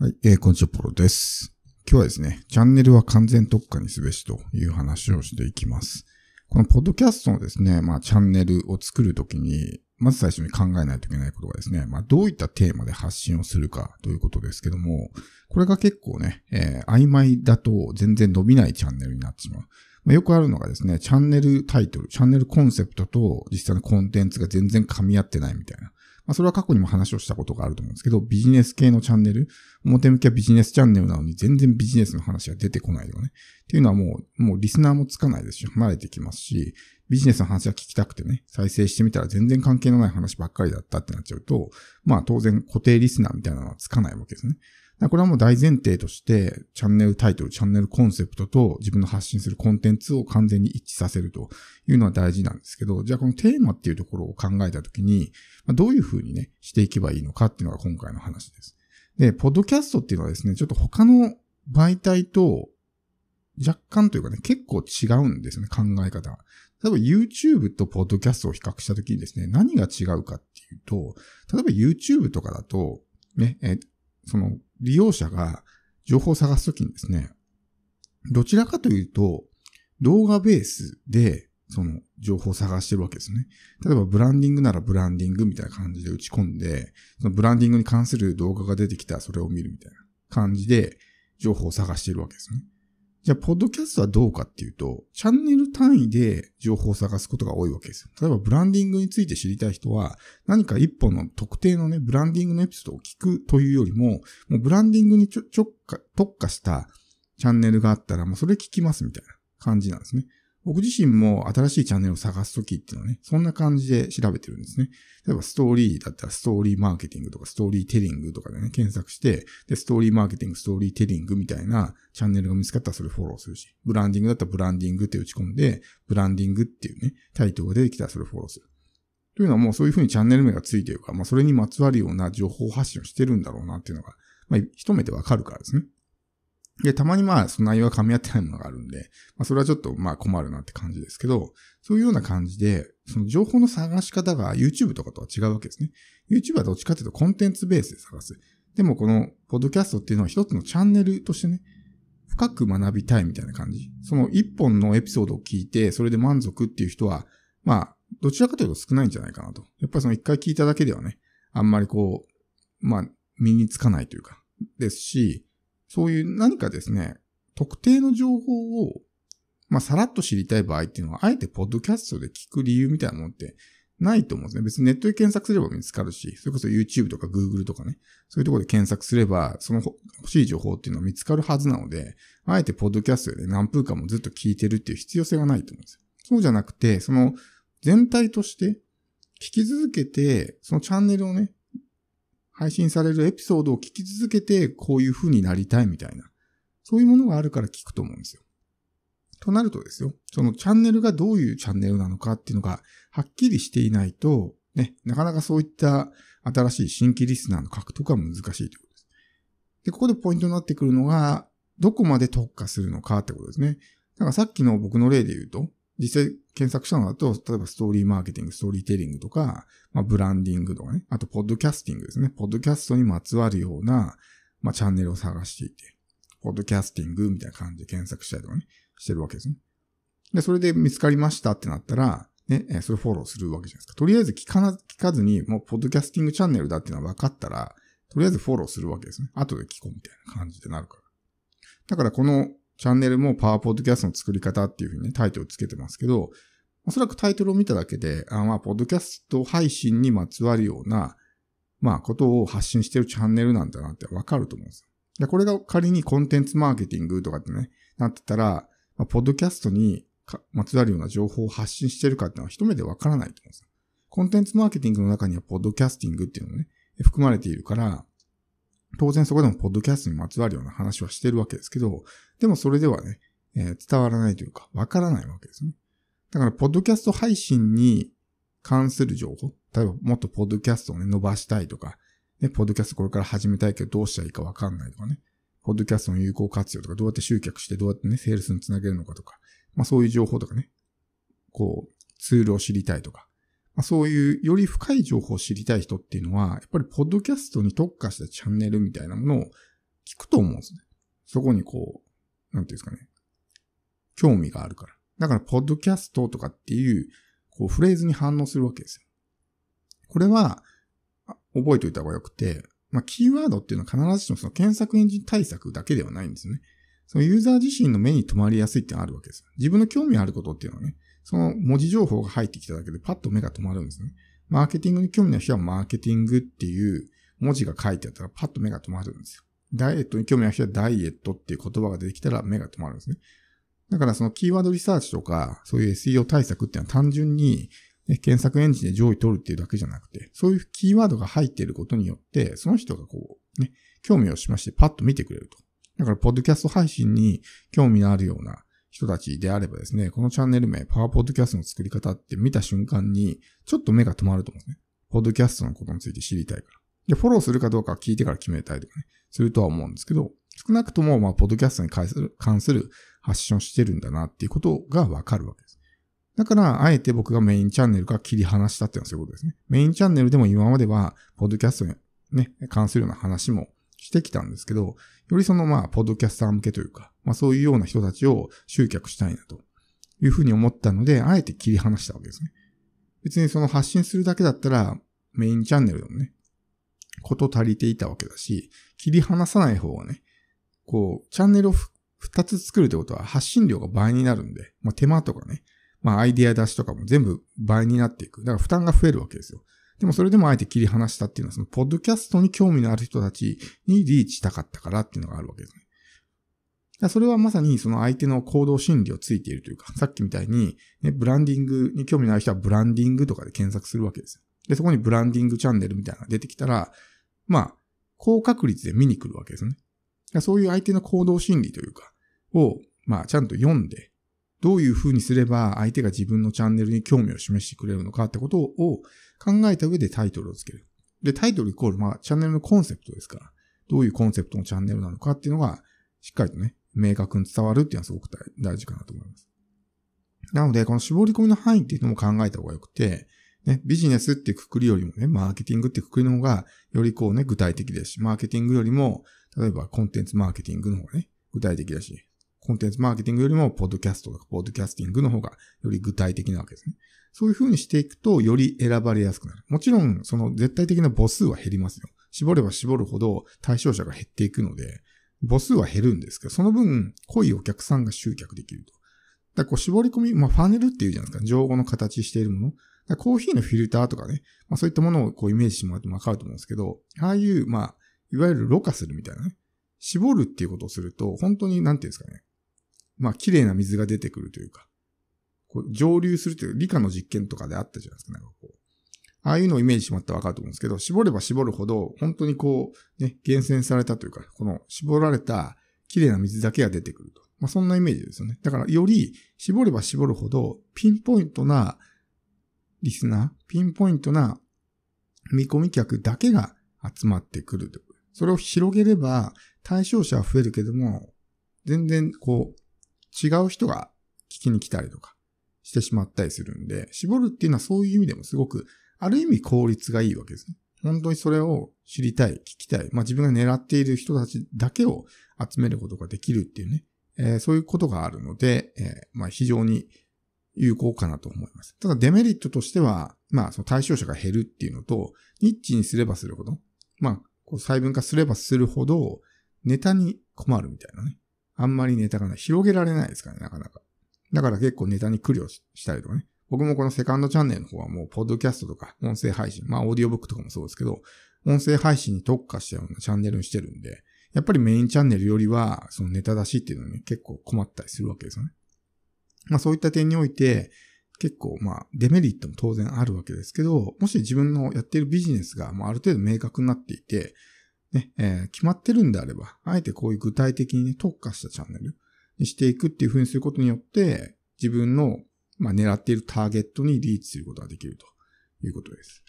はい、えー、こんにちは、ポロです。今日はですね、チャンネルは完全特化にすべしという話をしていきます。このポッドキャストのですね、まあ、チャンネルを作るときに、まず最初に考えないといけないことがですね、まあ、どういったテーマで発信をするかということですけども、これが結構ね、えー、曖昧だと全然伸びないチャンネルになってしまう。まあ、よくあるのがですね、チャンネルタイトル、チャンネルコンセプトと実際のコンテンツが全然噛み合ってないみたいな。まあ、それは過去にも話をしたことがあると思うんですけど、ビジネス系のチャンネル、表向きはビジネスチャンネルなのに全然ビジネスの話は出てこないよね。っていうのはもう、もうリスナーもつかないですし、離れてきますし、ビジネスの話は聞きたくてね、再生してみたら全然関係のない話ばっかりだったってなっちゃうと、まあ当然固定リスナーみたいなのはつかないわけですね。これはもう大前提として、チャンネルタイトル、チャンネルコンセプトと自分の発信するコンテンツを完全に一致させるというのは大事なんですけど、じゃあこのテーマっていうところを考えたときに、どういうふうにね、していけばいいのかっていうのが今回の話です。で、ポッドキャストっていうのはですね、ちょっと他の媒体と若干というかね、結構違うんですね、考え方。例えば YouTube とポッドキャストを比較したときにですね、何が違うかっていうと、例えば YouTube とかだと、ね、えその利用者が情報を探すときにですね、どちらかというと、動画ベースで、その情報を探してるわけですね。例えばブランディングならブランディングみたいな感じで打ち込んで、そのブランディングに関する動画が出てきたらそれを見るみたいな感じで情報を探してるわけですね。じゃあ、ポッドキャストはどうかっていうと、チャンネル単位で情報を探すことが多いわけですよ。例えば、ブランディングについて知りたい人は、何か一本の特定のね、ブランディングのエピソードを聞くというよりも、もうブランディングにちょ、ちょっか、特化したチャンネルがあったら、もうそれ聞きますみたいな感じなんですね。僕自身も新しいチャンネルを探すときっていうのはね、そんな感じで調べてるんですね。例えばストーリーだったらストーリーマーケティングとかストーリーテリングとかでね、検索して、で、ストーリーマーケティング、ストーリーテリングみたいなチャンネルが見つかったらそれフォローするし、ブランディングだったらブランディングって打ち込んで、ブランディングっていうね、タイトルが出てきたらそれフォローする。というのはもうそういうふうにチャンネル名がついてるかまあそれにまつわるような情報発信をしてるんだろうなっていうのが、まあ一目でわかるからですね。で、たまにまあ、その内容は噛み合ってないものがあるんで、まあ、それはちょっとまあ困るなって感じですけど、そういうような感じで、その情報の探し方が YouTube とかとは違うわけですね。YouTube はどっちかっていうとコンテンツベースで探す。でもこの、ポッドキャストっていうのは一つのチャンネルとしてね、深く学びたいみたいな感じ。その一本のエピソードを聞いて、それで満足っていう人は、まあ、どちらかというと少ないんじゃないかなと。やっぱりその一回聞いただけではね、あんまりこう、まあ、身につかないというか、ですし、そういう何かですね、特定の情報を、まあ、さらっと知りたい場合っていうのは、あえてポッドキャストで聞く理由みたいなもんってないと思うんですね。別にネットで検索すれば見つかるし、それこそ YouTube とか Google とかね、そういうところで検索すれば、その欲しい情報っていうのは見つかるはずなので、あえてポッドキャストで何分間もずっと聞いてるっていう必要性がないと思うんですよ。そうじゃなくて、その全体として聞き続けて、そのチャンネルをね、配信されるエピソードを聞き続けて、こういう風になりたいみたいな、そういうものがあるから聞くと思うんですよ。となるとですよ、そのチャンネルがどういうチャンネルなのかっていうのが、はっきりしていないと、ね、なかなかそういった新しい新規リスナーの獲得は難しいということです。で、ここでポイントになってくるのが、どこまで特化するのかってことですね。だからさっきの僕の例で言うと、実際検索したのだと、例えばストーリーマーケティング、ストーリーテリングとか、まあ、ブランディングとかね。あと、ポッドキャスティングですね。ポッドキャストにまつわるような、まあ、チャンネルを探していて、ポッドキャスティングみたいな感じで検索したりとかね、してるわけですね。で、それで見つかりましたってなったら、ね、それフォローするわけじゃないですか。とりあえず聞かな、聞かずに、もう、ポッドキャスティングチャンネルだっていうのは分かったら、とりあえずフォローするわけですね。後で聞こうみたいな感じでなるから。だからこのチャンネルもパワーポッドキャストの作り方っていうふうにね、タイトルつけてますけど、おそらくタイトルを見ただけで、あまあ、ポッドキャスト配信にまつわるような、まあ、ことを発信してるチャンネルなんだなってわかると思うんですよ。で、これが仮にコンテンツマーケティングとかってね、なってたら、まあ、ポッドキャストにまつわるような情報を発信してるかっていうのは一目でわからないと思うんですよ。コンテンツマーケティングの中には、ポッドキャスティングっていうのもね、含まれているから、当然そこでもポッドキャストにまつわるような話はしてるわけですけど、でもそれではね、えー、伝わらないというか、わからないわけですね。だから、ポッドキャスト配信に関する情報、例えばもっとポッドキャストをね、伸ばしたいとか、ね、ポッドキャストこれから始めたいけどどうしたらいいかわかんないとかね、ポッドキャストの有効活用とか、どうやって集客して、どうやってね、セールスにつなげるのかとか、まあそういう情報とかね、こう、ツールを知りたいとか、まあ、そういうより深い情報を知りたい人っていうのは、やっぱりポッドキャストに特化したチャンネルみたいなものを聞くと思うんですね。そこにこう、なんていうんですかね。興味があるから。だから、ポッドキャストとかっていう、こう、フレーズに反応するわけですよ。これは、覚えておいた方がよくて、まあ、キーワードっていうのは必ずしもその検索エンジン対策だけではないんですよね。そのユーザー自身の目に留まりやすいってあるわけですよ。自分の興味あることっていうのはね、その文字情報が入ってきただけでパッと目が止まるんですね。マーケティングに興味の人はマーケティングっていう文字が書いてあったらパッと目が止まるんですよ。ダイエットに興味の人はダイエットっていう言葉が出てきたら目が止まるんですね。だからそのキーワードリサーチとか、そういう SEO 対策っていうのは単純に、ね、検索エンジンで上位取るっていうだけじゃなくて、そういうキーワードが入っていることによって、その人がこう、ね、興味をしましてパッと見てくれると。だから、ポッドキャスト配信に興味のあるような、人たちであればですね、このチャンネル名、パワーポッドキャストの作り方って見た瞬間に、ちょっと目が止まると思うんですね。ポッドキャストのことについて知りたいから。で、フォローするかどうか聞いてから決めたいとかね、するとは思うんですけど、少なくとも、まあ、ポッドキャストに関する、関する発信をしてるんだなっていうことがわかるわけです。だから、あえて僕がメインチャンネルから切り離したっていうのはそういうことですね。メインチャンネルでも今までは、ポッドキャストにね、関するような話もしてきたんですけど、よりそのまあ、ポッドキャスター向けというか、まあそういうような人たちを集客したいなというふうに思ったので、あえて切り離したわけですね。別にその発信するだけだったら、メインチャンネルでもね、こと足りていたわけだし、切り離さない方がね、こう、チャンネルを2つ作るってことは発信量が倍になるんで、まあ手間とかね、まあアイディア出しとかも全部倍になっていく。だから負担が増えるわけですよ。でもそれでもあえて切り離したっていうのは、その、ポッドキャストに興味のある人たちにリーチしたかったからっていうのがあるわけですね。それはまさにその相手の行動心理をついているというか、さっきみたいに、ね、ブランディングに興味のある人はブランディングとかで検索するわけですよ。で、そこにブランディングチャンネルみたいなのが出てきたら、まあ、高確率で見に来るわけですね。そういう相手の行動心理というか、を、まあ、ちゃんと読んで、どういうふうにすれば相手が自分のチャンネルに興味を示してくれるのかってことを考えた上でタイトルをつける。で、タイトルイコール、まあ、チャンネルのコンセプトですから、どういうコンセプトのチャンネルなのかっていうのが、しっかりとね、明確に伝わるっていうのはすごく大事かなと思います。なので、この絞り込みの範囲っていうのも考えた方がよくて、ね、ビジネスっていうくくりよりもね、マーケティングってくくりの方が、よりこうね、具体的ですし、マーケティングよりも、例えばコンテンツマーケティングの方がね、具体的だし、コンテンツマーケティングよりも、ポッドキャストとか、ポッドキャスティングの方がより具体的なわけですね。そういう風にしていくと、より選ばれやすくなる。もちろん、その絶対的な母数は減りますよ。絞れば絞るほど対象者が減っていくので、母数は減るんですけど、その分、濃いお客さんが集客できると。だこう絞り込み、まあ、ファネルっていうじゃないですか。情報の形しているもの。だコーヒーのフィルターとかね、まあ、そういったものをこうイメージしてもらってもわかると思うんですけど、ああいう、まあ、いわゆるろ過するみたいなね。絞るっていうことをすると、本当に、なんていうんですかね。まあ、綺麗な水が出てくるというか、こう上流するという理科の実験とかであったじゃないですか、なんかこう。ああいうのをイメージしてもらったらわかると思うんですけど、絞れば絞るほど、本当にこう、ね、厳選されたというか、この絞られた綺麗な水だけが出てくると。まあ、そんなイメージですよね。だから、より絞れば絞るほど、ピンポイントなリスナー、ピンポイントな見込み客だけが集まってくると。それを広げれば、対象者は増えるけども、全然こう、違う人が聞きに来たりとかしてしまったりするんで、絞るっていうのはそういう意味でもすごく、ある意味効率がいいわけですね。本当にそれを知りたい、聞きたい、まあ自分が狙っている人たちだけを集めることができるっていうね、えー、そういうことがあるので、えー、まあ非常に有効かなと思います。ただデメリットとしては、まあその対象者が減るっていうのと、ニッチにすればするほど、まあこう細分化すればするほど、ネタに困るみたいなね。あんまりネタがない。広げられないですからね、なかなか。だから結構ネタに苦慮したりとかね。僕もこのセカンドチャンネルの方はもう、ポッドキャストとか、音声配信、まあ、オーディオブックとかもそうですけど、音声配信に特化したようなチャンネルにしてるんで、やっぱりメインチャンネルよりは、そのネタ出しっていうのはね、結構困ったりするわけですよね。まあ、そういった点において、結構まあ、デメリットも当然あるわけですけど、もし自分のやっているビジネスが、まあ、ある程度明確になっていて、ね、えー、決まってるんであれば、あえてこういう具体的に、ね、特化したチャンネルにしていくっていうふうにすることによって、自分の、まあ、狙っているターゲットにリーチすることができるということです。